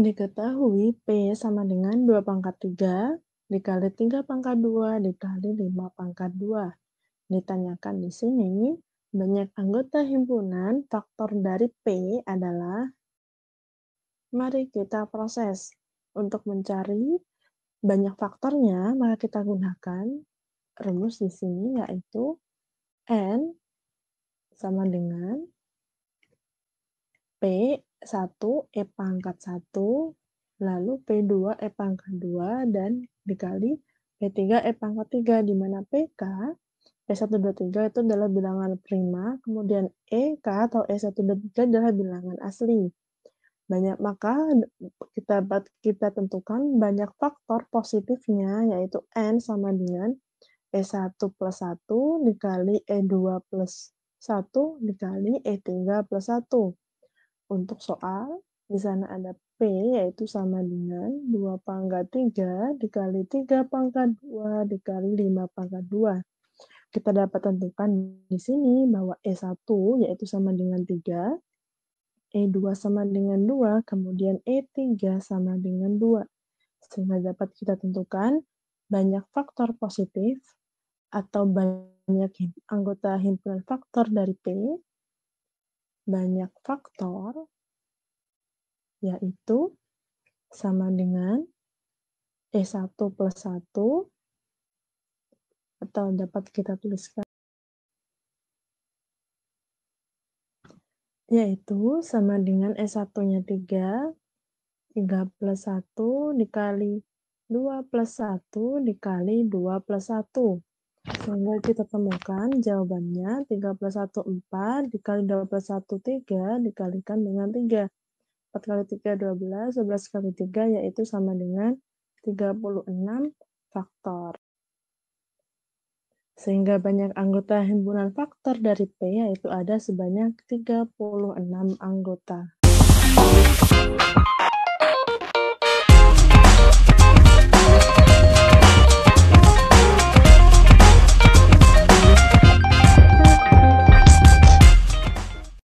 Diketahui P sama dengan 2 pangkat 3 dikali 3 pangkat 2 dikali 5 pangkat 2. Ditanyakan di sini, banyak anggota himpunan faktor dari P adalah Mari kita proses. Untuk mencari banyak faktornya, maka kita gunakan rumus di sini yaitu N sama dengan P 1 E pangkat 1, lalu P2 E pangkat 2, dan dikali P3 E pangkat 3, di mana PK E123 itu adalah bilangan prima, kemudian EK atau E123 adalah bilangan asli. Banyak maka kita kita tentukan banyak faktor positifnya yaitu N sama dengan E1 plus 1 dikali E2 plus 1 dikali E3 plus 1. Untuk soal, di sana ada P yaitu sama dengan 2 pangkat 3 dikali 3 pangkat 2 dikali 5 pangkat 2. Kita dapat tentukan di sini bahwa E1 yaitu sama dengan 3, E2 sama dengan 2, kemudian E3 sama dengan 2. Sehingga dapat kita tentukan banyak faktor positif atau banyak anggota himpunan faktor dari P banyak faktor, yaitu sama dengan E1 plus 1, atau dapat kita tuliskan, yaitu sama dengan S1-nya 3, 3 plus 1 dikali 2 plus 1 dikali 2 plus 1 sehingga kita temukan jawabannya 1314 dikali 1213 dikalikan dengan 3. 4 kali 3 12, 11 kali 3 yaitu sama dengan 36 faktor. Sehingga banyak anggota himpunan faktor dari P yaitu ada sebanyak 36 anggota.